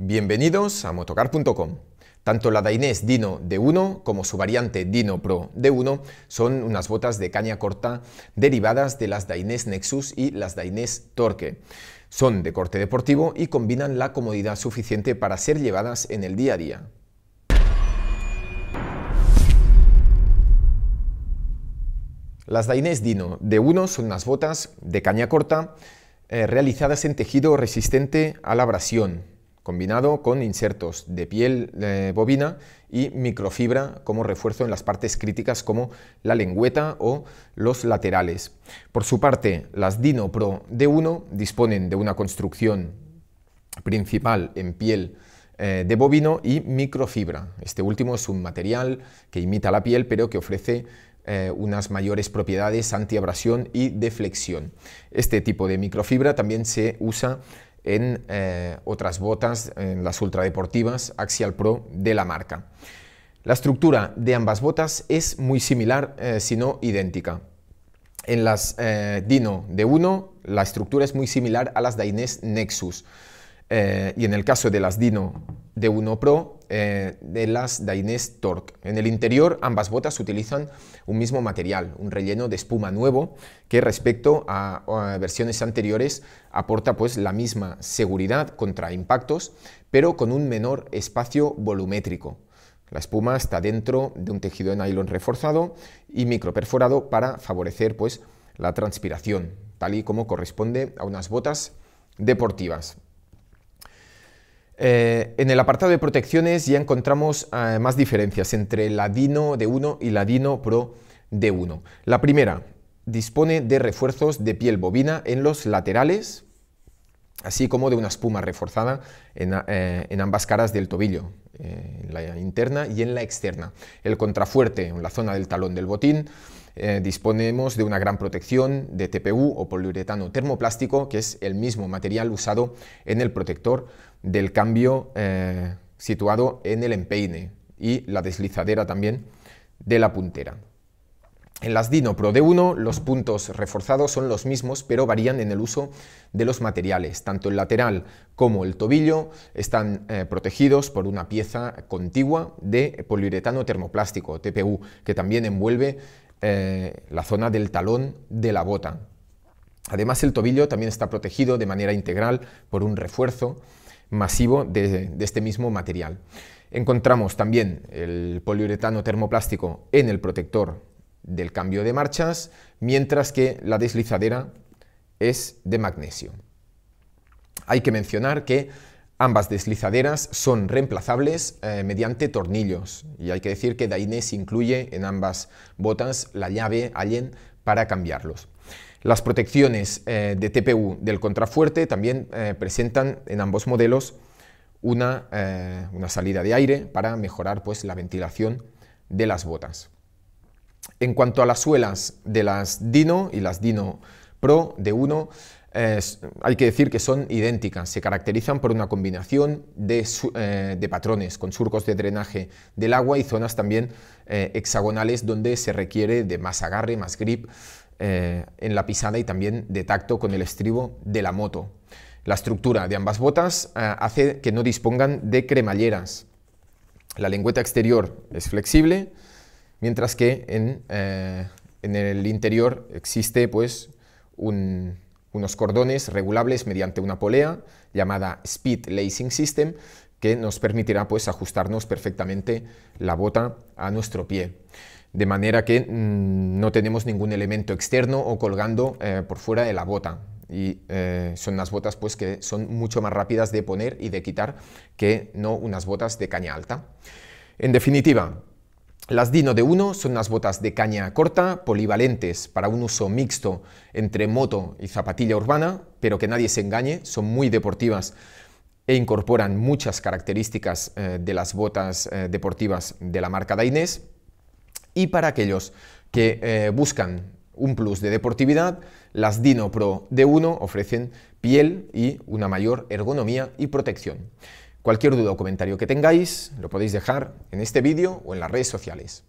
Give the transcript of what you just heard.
Bienvenidos a motocar.com. Tanto la Dainés Dino D1 como su variante Dino Pro D1 son unas botas de caña corta derivadas de las Dainés Nexus y las Dainés Torque. Son de corte deportivo y combinan la comodidad suficiente para ser llevadas en el día a día. Las Dainés Dino D1 son unas botas de caña corta eh, realizadas en tejido resistente a la abrasión, combinado con insertos de piel bobina eh, bovina y microfibra como refuerzo en las partes críticas como la lengüeta o los laterales. Por su parte, las Dino Pro D1 disponen de una construcción principal en piel eh, de bovino y microfibra. Este último es un material que imita la piel pero que ofrece eh, unas mayores propiedades antiabrasión y deflexión. Este tipo de microfibra también se usa en eh, otras botas, en las ultradeportivas Axial Pro de la marca. La estructura de ambas botas es muy similar, sino eh, si no idéntica. En las eh, Dino de 1 la estructura es muy similar a las Dainese Nexus. y en el caso de las Dino de 1 Pro eh, de las Dainese Torque. En el interior, ambas botas utilizan un mismo material, un relleno de espuma nuevo que respecto a, versiones anteriores aporta pues la misma seguridad contra impactos, pero con un menor espacio volumétrico. La espuma está dentro de un tejido de nylon reforzado y microperforado para favorecer pues, la transpiración, tal y como corresponde a unas botas deportivas. Eh, en el apartado de protecciones ya encontramos eh, más diferencias entre la Dino D1 y la Dino Pro D1. La primera dispone de refuerzos de piel bovina en los laterales, así como de una espuma reforzada en eh, ambas caras del tobillo, en la interna y en la externa. El contrafuerte en la zona del talón del botín eh, disponemos de una gran protección de TPU o poliuretano termoplástico, que es el mismo material usado en el protector del cambio eh, situado en el empeine y la deslizadera también de la puntera. En las Dino Pro D1 los puntos reforzados son los mismos, pero varían en el uso de los materiales. Tanto el lateral como el tobillo están eh, protegidos por una pieza contigua de poliuretano termoplástico, TPU, que también envuelve eh, la zona del talón de la bota. Además, el tobillo también está protegido de manera integral por un refuerzo masivo de este mismo material. Encontramos también el poliuretano termoplástico en el protector del cambio de marchas, mientras que la deslizadera es de magnesio. Hay que mencionar que Ambas deslizaderas son reemplazables eh, mediante tornillos y hay que decir que Dainese incluye en ambas botas la llave Allen para cambiarlos. Las protecciones eh, de TPU del contrafuerte también eh, presentan en ambos modelos una, salida de aire para mejorar pues, la ventilación de las botas. En cuanto a las suelas de las Dino y las Dino Pro de 1, hay que decir que son idénticas, se caracterizan por una combinación de, eh, patrones con surcos de drenaje del agua y zonas también eh, hexagonales donde se requiere de más agarre, más grip eh, en la pisada y también de tacto con el estribo de la moto. La estructura de ambas botas hace que no dispongan de cremalleras. La lengüeta exterior es flexible, mientras que en, en el interior existe pues un unos cordones regulables mediante una polea llamada Speed Lacing System que nos permitirá pues ajustarnos perfectamente la bota a nuestro pie. De manera que mm, no tenemos ningún elemento externo o colgando eh, por fuera de la bota. Y eh, son unas botas pues que son mucho más rápidas de poner y de quitar que no unas botas de caña alta. En definitiva, las Dino de 1 son unas botas de caña corta, polivalentes, para un uso mixto entre moto y zapatilla urbana, pero que nadie se engañe, son muy deportivas e incorporan muchas características eh, de las botas eh, deportivas de la marca Dainés. Y para aquellos que eh, buscan un plus de deportividad, las Dino Pro D1 ofrecen piel y una mayor ergonomía y protección. Cualquier duda o comentario que tengáis lo podéis dejar en este vídeo o en las redes sociales.